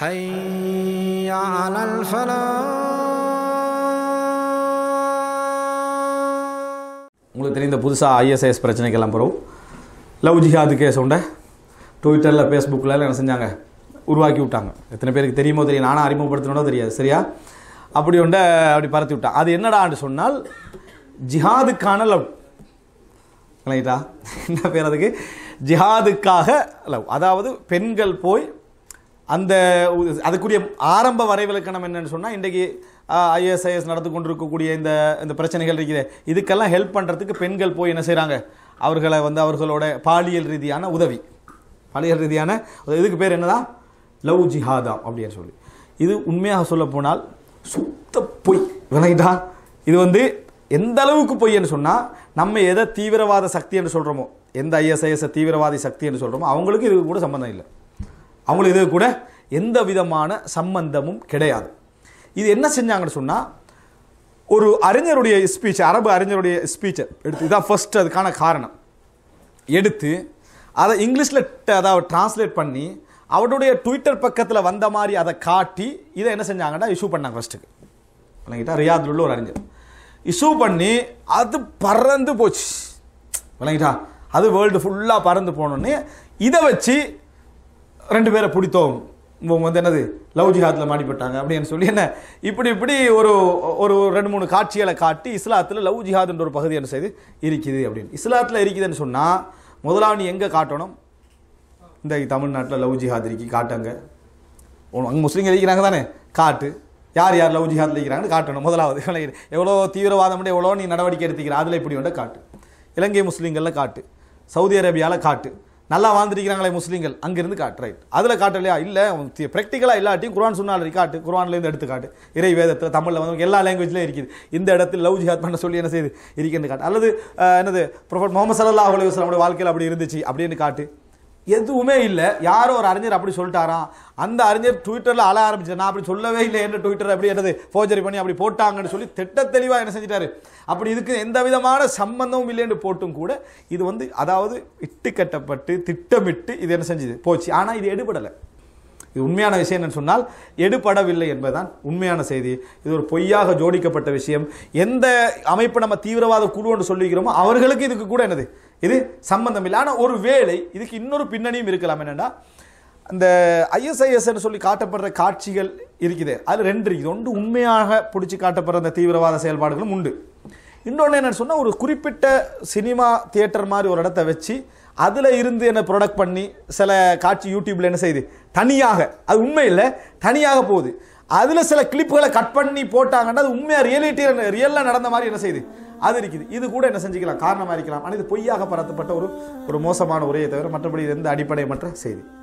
حي على உங்களுக்கு தெரியும் இந்த புதுசாக ஐஎஸ்ஐஎஸ் பிரச்சனைக்கெல்லாம் பிறகு லவ் ஜிஹாது கேஸ் உண்ட ட்விட்டரில் ஃபேஸ்புக்கில் என்ன செஞ்சாங்க உருவாக்கி விட்டாங்க எத்தனை பேருக்கு தெரியுமோ தெரியும் நானும் அறிமுகப்படுத்தணும்னோ தெரியாது சரியா அப்படி உண்ட அப்படி பரத்தி விட்டான் அது என்னடா சொன்னால் ஜிஹாதுக்கான லவ் என்ன பேர் அதுக்கு ஜிஹாதுக்காக லவ் அதாவது பெண்கள் போய் அந்த அதுக்குரிய ஆரம்ப வரைவிலக்கணம் என்னன்னு சொன்னால் இன்றைக்கு ஐஎஸ்ஐஎஸ் நடந்து கொண்டிருக்கக்கூடிய இந்த இந்த பிரச்சனைகள் இருக்கிற இதுக்கெல்லாம் ஹெல்ப் பண்ணுறதுக்கு பெண்கள் போய் என்ன செய்கிறாங்க அவர்களை வந்து அவர்களோட பாலியல் ரீதியான உதவி பாலியல் ரீதியான இதுக்கு பேர் என்னதான் லவ் ஜிஹாதா அப்படின்னு சொல்லி இது உண்மையாக சொல்ல போனால் சுத்த பொய் வினைதா இது வந்து எந்த அளவுக்கு பொய்ன்னு சொன்னால் நம்ம எதை தீவிரவாத சக்தி என்று சொல்கிறோமோ எந்த ஐஎஸ்ஐஎஸ் தீவிரவாதி சக்தி என்று சொல்கிறோமோ அவங்களுக்கு இதுக்கு கூட சம்மந்தம் இல்லை அவங்களுக்கு இது கூட எந்த விதமான சம்பந்தமும் கிடையாது இது என்ன செஞ்சாங்கன்னு சொன்னால் ஒரு அறிஞருடைய ஸ்பீச் அரபு அறிஞருடைய ஸ்பீச்சை எடுத்து இதான் ஃபஸ்ட்டு அதுக்கான காரணம் எடுத்து அதை இங்கிலீஷில் அதாவது டிரான்ஸ்லேட் பண்ணி அவருடைய ட்விட்டர் பக்கத்தில் வந்த மாதிரி அதை காட்டி இதை என்ன செஞ்சாங்கன்னா இஷ்யூ பண்ணாங்க ஃபஸ்ட்டுக்கு விளங்கிட்டா ரியாதில் உள்ள ஒரு அறிஞர் இஷ்யூ பண்ணி அது பறந்து போச்சு விளங்கிட்டா அது வேர்ல்டு ஃபுல்லாக பறந்து போனோன்னே இதை வச்சு ரெண்டு பேரை பிடித்தோம் இவங்க வந்து என்னது லவ் ஜிஹாத்தில் மாடிப்பட்டாங்க அப்படின்னு சொல்லி என்ன இப்படி இப்படி ஒரு ஒரு ரெண்டு மூணு காட்சிகளை காட்டி இஸ்லாத்தில் லவ் ஜிஹாத்ன்ற ஒரு பகுதி என்ன செய்து இருக்குது அப்படின்னு இஸ்லாத்தில் இருக்குதுன்னு சொன்னால் முதலாவது எங்கே காட்டணும் இந்த தமிழ்நாட்டில் லவ் ஜிஹாத் இருக்கி காட்டுங்க அங்கே முஸ்லீம் இருக்கிறாங்க தானே காட்டு யார் யார் லவ் ஜிஹாத்தில் இருக்கிறாங்கன்னு காட்டணும் முதலாவது எவ்வளோ தீவிரவாதம் எவ்வளோ நீ நடவடிக்கை எடுத்துக்கிறேன் அதில் இப்படி வேண்டாம் காட்டு இலங்கை முஸ்லீம்களில் காட்டு சவுதி அரேபியாவில் காட்டு நல்லா வாழ்ந்துருக்கிறாங்களே முஸ்லீம்கள் அங்கேருந்து காட்டு ரைட் அதில் காட்டலையா இல்லை ப்ராக்டிக்கலாக இல்லாட்டியும் குரான் சொன்னால் காட்டு குரான்லேருந்து காட்டு இறை வேதத்தில் தமிழில் வந்து எல்லா லாங்குவேஜ்லேயும் இருக்குது இந்த இடத்தில் லவ் ஜிஹாத் பண்ண சொல்லி என்ன செய்யுது இருக்குன்னு காட்டு அல்லது என்னது ப்ரொஃபட் முகமது சல்லா அலுவலி வஸ்லாமுடைய வாழ்க்கையில் அப்படி இருந்துச்சு அப்படின்னு காட்டு எதுவுமே இல்லை யாரோ ஒரு அறிஞர் அப்படி சொல்லிட்டாராம் அந்த அறிஞர் ட்விட்டரில் அழ ஆரம்பிச்சேன் நான் அப்படி சொல்லவே இல்லை என்ன ட்விட்டர் அப்படி என்னது ஃபோஜரி பண்ணி அப்படி போட்டாங்கன்னு சொல்லி திட்ட தெளிவாக என்ன செஞ்சிட்டாரு அப்படி இதுக்கு எந்த விதமான சம்பந்தமும் இல்லைன்னு போட்டும் கூட இது வந்து அதாவது இட்டு கட்டப்பட்டு திட்டமிட்டு இது என்ன செஞ்சுது போச்சு ஆனால் இது எடுபடலை இது உண்மையான விஷயம் என்னன்னு சொன்னால் எடுபடவில்லை என்பதுதான் உண்மையான செய்தி இது ஒரு பொய்யாக ஜோடிக்கப்பட்ட விஷயம் எந்த அமைப்பு நம்ம தீவிரவாத குழு என்று சொல்லுகிறோமோ அவர்களுக்கு இதுக்கு கூட என்னது இது சம்பந்தம் இல்லை ஆனால் ஒரு வேலை இதுக்கு இன்னொரு பின்னணியும் இருக்கலாம் என்னென்னா அந்த ஐஎஸ்ஐஎஸ்ன்னு சொல்லி காட்டப்படுற காட்சிகள் இருக்குது அதில் ரெண்டு இருக்குது ஒன்று உண்மையாக பிடிச்சி காட்டப்படுற அந்த தீவிரவாத செயல்பாடுகளும் உண்டு இன்னொன்று என்ன சொன்னால் ஒரு குறிப்பிட்ட சினிமா தியேட்டர் மாதிரி ஒரு இடத்த வச்சு அதில் இருந்து என்னை ப்ரொடக்ட் பண்ணி சில காட்சி யூடியூப்பில் என்ன செய்யுது தனியாக அது உண்மை இல்லை தனியாக போகுது அதில் சில கிளிப்புகளை கட் பண்ணி போட்டாங்கன்னா அது உண்மையாக ரியலிட்டி ரியலாக நடந்த மாதிரி என்ன செய்யுது அது இருக்குது இது கூட என்ன செஞ்சுக்கலாம் காரணமாக இருக்கலாம் ஆனால் இது பொய்யாக பரத்தப்பட்ட ஒரு ஒரு மோசமான உரையை தவிர மற்றபடி இது எந்த அடிப்படை மற்ற செய்தி